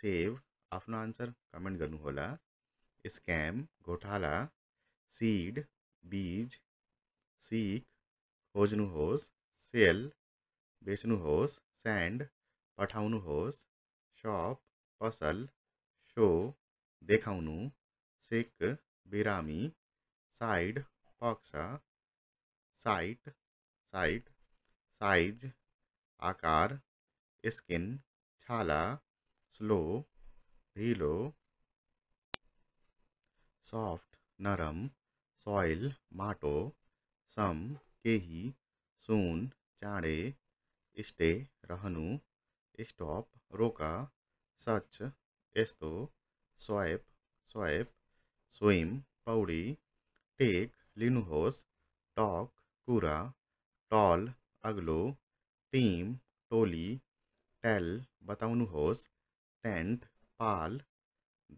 सेव अपना आंसर कमेंट करूँ होला स्कैम घोटाला सीड बीज सीख खोजनु होस सेल बेचनु होस सैंड पठाउनु होस शॉप फसल शो देखाउनु सिक बिरामी साइड पक्सा साइट साइट साइज आकार स्किन छाला स्लो ढीलो सॉफ्ट नरम सॉइल माटो सम केही सुन चाँडे स्टे रहनु स्टॉप रोका सच यस्तो स्वाइप स्वाइप स्विम पौडी टेक लिनुहोस् टक कुरा टल अग्लो टीम टोली टेल बताउनुहोस् टेन्ट पाल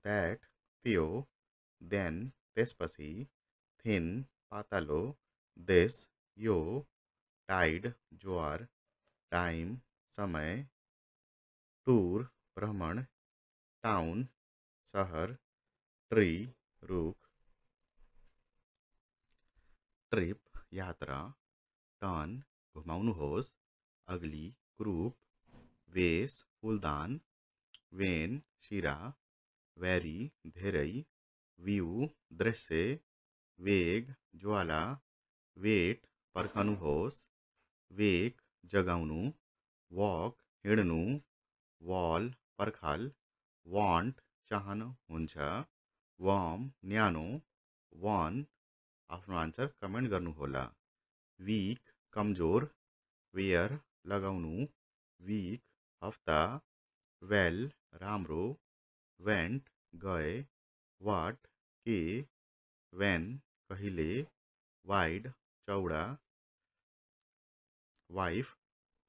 दैट त्यो देन त्यसपछि थिन पातालो देश यो टाइड ज्वार टाइम समय टूर भ्रमण टाउन शहर ट्री रुख ट्रिप यात्रा टन घुमास् अग्ली क्रूप वेस फूलदान वेन शिरा वैरी धेरै व्यू दृश्य वेग ज्वाला वेट पर्खनुहोस् वेक जगाउनु वॉक हिँड्नु वॉल पर्खाल वॉन्ट चाहन हुन्छ वार्म न्यानो वान आंसर कमेंट कमेन्ट गर्नुहोला वीक कमजोर वेयर लगाउनु वीक हफ्ता वेल राम्रो वेंट गए वाट के वेन कहिले वाइड चौडा वाइफ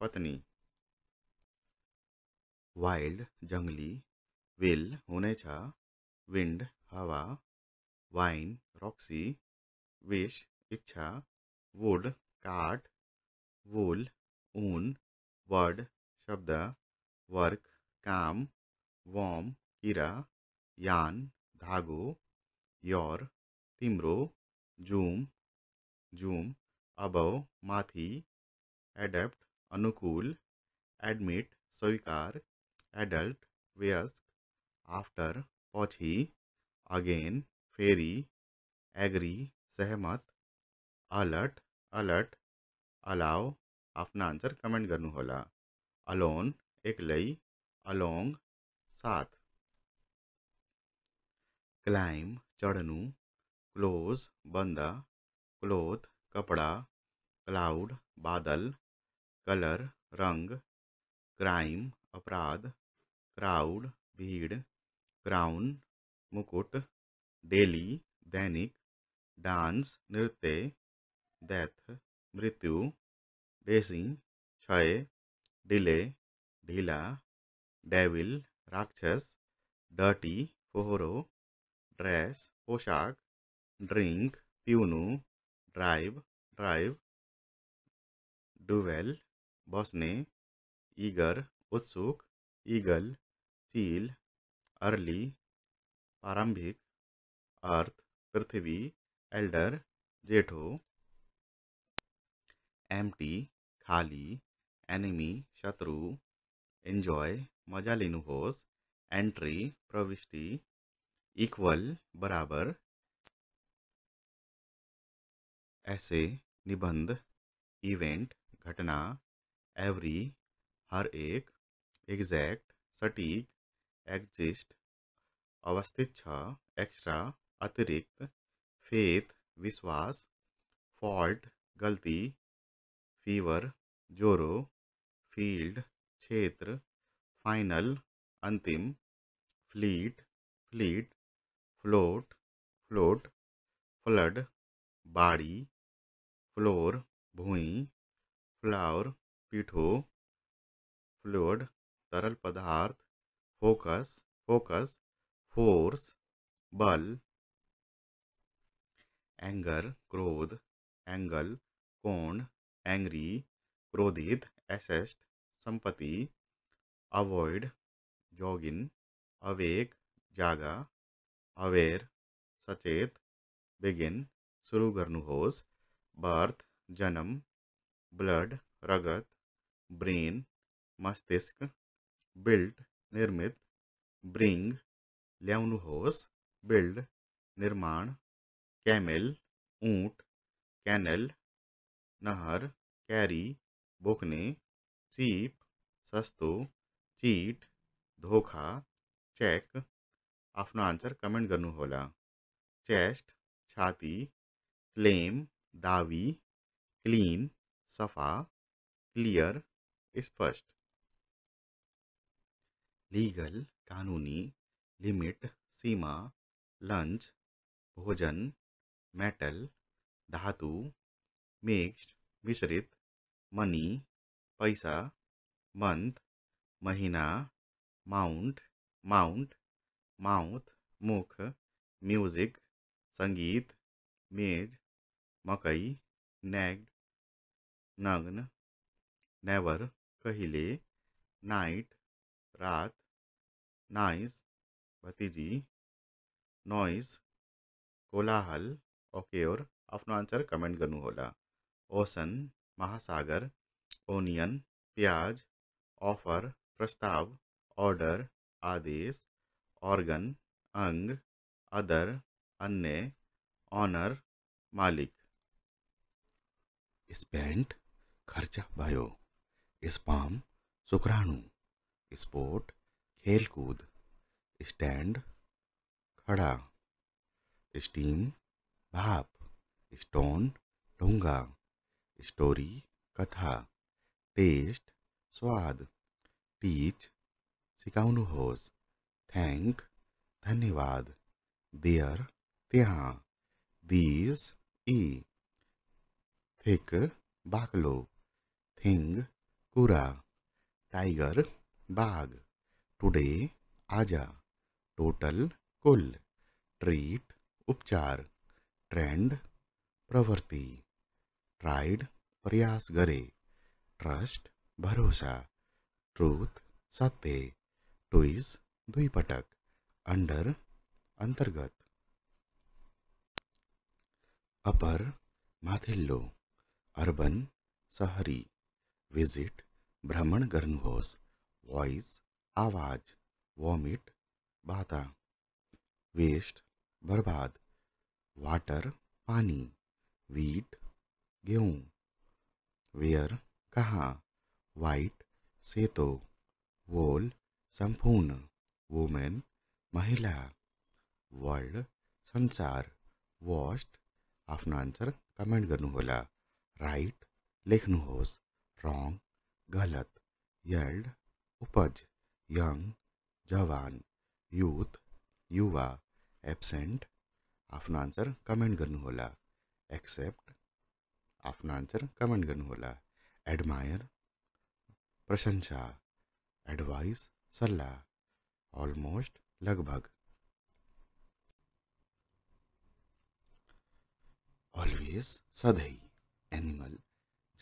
पत्नी वाइल्ड जंगली विल होने विंड हवा वाइन रॉक्सी विश इच्छा वुड काट वूल ऊन वर्ड शब्द वर्क काम वॉम किरा यान धागो योर तिम्रो जूम जूम अबव माथि एडेप्ट अनुकूल एडमिट स्वीकार एडल्ट व्यस्क आफ्टर पछी अगेन फेरी एग्री सहमत अलर्ट अलर्ट अलाव अपना आंसर कमेंट करूला अलोन एक्लै अलोंग साथ क्लाइम चढ़नू क्लोज बंद क्लोथ कपड़ा क्लाउड बादल कलर रंग क्राइम अपराध क्राउड भीड़ क्राउन मुकुट डेली दैनिक डांस नृत्य डेथ मृत्यु डेसिंग क्षय डिले ढीला डेविल राक्षस डर्टी फोहरो ड्रेस पोशाक ड्रिंक प्यूनू ड्राइव ड्राइव डुवेल बॉसने ईगर उत्सुक ईगल चील अर्ली प्रारंभिक अर्थ पृथ्वी एल्डर जेठो एम्प्टी खाली एनिमी शत्रु एन्जॉय मजा लिनुहोस् एंट्री प्रविष्टि इक्वल बराबर ऐसे निबंध इवेंट घटना एवरी हर एक एग्जैक्ट सटीक एग्जिस्ट अवस्थित छ एक्स्ट्रा अतिरिक्त फेथ विश्वास फॉल्ट गलती फीवर जोरो फील्ड क्षेत्र फाइनल अंतिम fleet fleet float float flood बाड़ी फ्लोर भूई फ्लावर पीठो फ्लोड तरल पदार्थ फोकस फोकस फोर्स बल एंगर क्रोध एंगल कोण एंग्री क्रोधित एसेस्ट संपत्ति अवॉइड जॉगिन अवेक जागा अवेयर सचेत बिगिन शुरू गर्नुहोस् बर्थ जन्म ब्लड रगत ब्रेन मस्तिष्क बिल्ट निर्मित ब्रिंग ल्याउनुहोस् बिल्ड निर्माण कैमिल ऊंट कैनल नहर कैरी बोखने सीप सस्तो चीट धोखा चेक आफ्नो कमेंट कमेन्ट गर्नुहोला चेस्ट छाती क्लेम दावी क्लीन सफा क्लियर स्पष्ट लीगल कानूनी लिमिट सीमा लंच भोजन मेटल धातु मिक्स्ड मिश्रित मनी पैसा मंथ महीना माउंट माउंट माउथ मुख म्यूजिक संगीत मेज मकई नैग्ड नग्न नेवर कहिले नाइट रात नाइस भतीजी नॉइस कोलाहल ओके और आंसर कमेंट कमेन्ट गर्नुहोला ओसन महासागर ओनियन प्याज ऑफर प्रस्ताव ऑर्डर आदेश ऑर्गन अंग अदर अन्य ऑनर मालिक स्पेंट खर्चा भयो स्पाम शुक्राणु स्पोर्ट खेलकूद स्टैंड खड़ा स्टीम भाप स्टोन ढूंगा स्टोरी कथा टेस्ट स्वाद टीच सिकाउनुहोस् थैंक धन्यवाद देयर त्या दीस ई थिक बाक्लो थिंग कुरा टाइगर बाघ टुडे आजा टोटल कुल ट्रीट उपचार ट्रेंड प्रवृत्ति ट्राइड प्रयास करे ट्रस्ट भरोसा ट्रूथ सत्य ट्विज द्विपटक अंडर अंतर्गत अपर मथिलो अर्बन शहरी विजिट भ्रमण गर्नुहोस् वॉइस आवाज वॉमिट बाता वेस्ट बर्बाद वाटर पानी वीट गेहूं वेयर कहा वाइट सेतो वोल संपूर्ण वुमेन महिला वर्ल्ड संसार वॉस्ट आफ्नो आंसर कमेंट होला राइट लेख्होस रॉन्ग गलत यल्ड उपज यंग जवान यूथ युवा एब्सेंट आफ्नो आंसर कमेंट होला एक्सेप्ट आपನ ಆನ್ಸರ್ ಕಮೆಂಟ್ಗನ್ನುವಲ್ಲ एडमायर प्रशंसा एडवाइस सलाह ऑलमोस्ट लगभग ऑलवेज सदैव एनिमल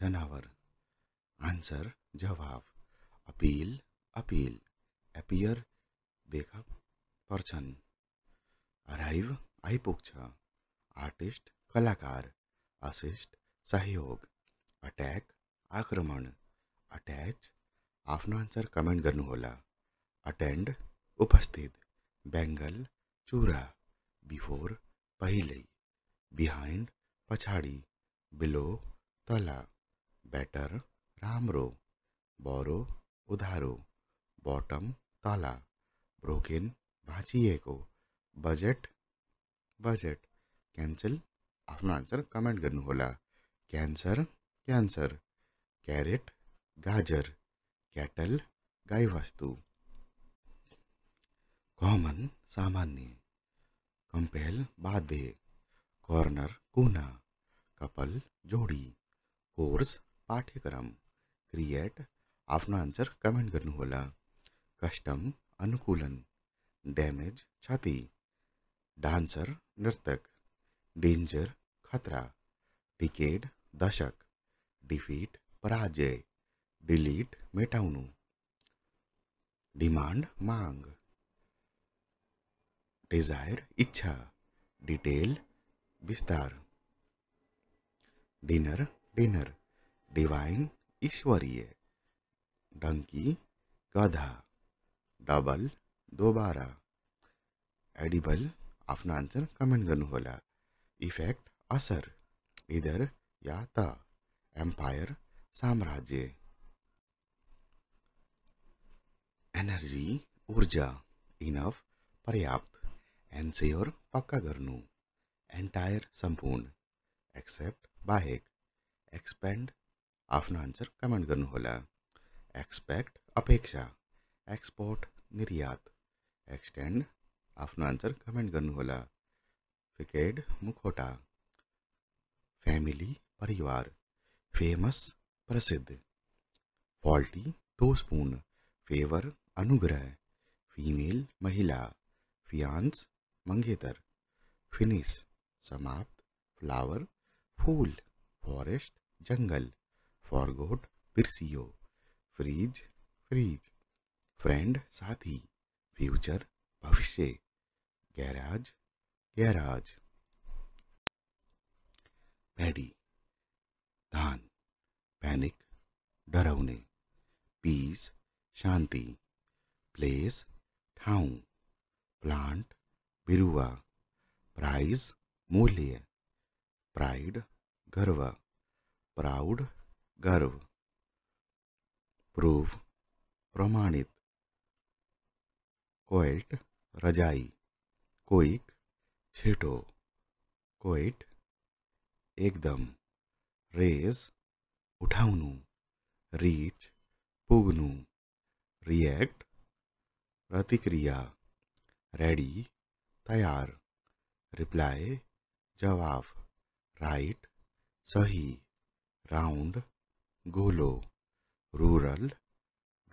जानवर आंसर जवाब अपील अपील एपियर देखा पर्सन अराइव आइपुग्छ आर्टिस्ट कलाकार असिस्ट सहयोग अटैक आक्रमण अटैच आफ्नो आन्सर कमेन्ट गर्नुहोला अटेन्ड उपस्थित बेङ्गल चुरा बिफोर पहिल्यै बिहाइन्ड पछाडि बिलो तल बेटर राम्रो बरो उधारो बटम तल ब्रोकेन भाँचिएको बजेट बजेट क्यान्सल आफ्नो आन्सर कमेन्ट गर्नुहोला कैंसर कैंसर कैरेट गाजर कैटल गाय वस्तु कॉमन सामान्य कंपेल बाधे कॉर्नर कोना कपल जोड़ी कोर्स पाठ्यक्रम क्रिएट आफ्नो कमेंट कमेन्ट गर्नुहोला कस्टम अनुकूलन डैमेज क्षति डांसर नर्तक डेंजर खतरा टिकेट दशक डिफीट पराजय डिलीट मेटाउनु डिमांड मांग डिजायर इच्छा डिटेल विस्तार डिनर डिनर डिवाइन ईश्वरीय डंकी गधा डबल दोबारा एडिबल आफ्नो आन्सर कमेन्ट गर्नुहोला इफेक्ट असर इधर या द एम्पायर साम्राज्य एनर्जी ऊर्जा इनफ पर्याप्त एनसेर पक्का गर्नु एन्टायर सम्पूर्ण एक्सेप्ट बाहेक एक्सपेन्ड आफ्नो आन्सर कमेन्ट गर्नुहोला एक्सपेक्ट अपेक्षा एक्सपोर्ट निर्यात एक्सटेन्ड आफ्नो आन्सर कमेन्ट गर्नुहोला फिकेड मुखोटा फ्यामिली परिवार फेमस प्रसिद्ध फॉल्टी दोषपूर्ण फेवर अनुग्रह फीमेल महिला फियांस मंगेतर फिनिश समाप्त फ्लावर फूल फॉरेस्ट जंगल फॉरगोट पिरसियो फ्रीज फ्रीज फ्रेंड साथी फ्यूचर भविष्य गैराज गैराज पैडी धान पैनिक डरावने पीस शांति प्लेस ठाऊ प्लांट बिरुआ प्राइस मूल्य प्राइड गर्व प्राउड गर्व प्रूफ प्रमाणित कोएट रजाई कोइक छेटो कोइट एकदम रेज उठाउनु रिच पुग्नु रिएक्ट प्रतिक्रिया रेडी तैयार रिप्लाई जवाब राइट सही राउंड गोलो रूरल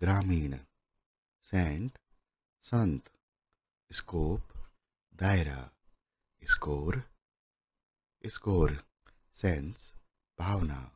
ग्रामीण सेंट संत स्कोप दायरा score score sense Bow now.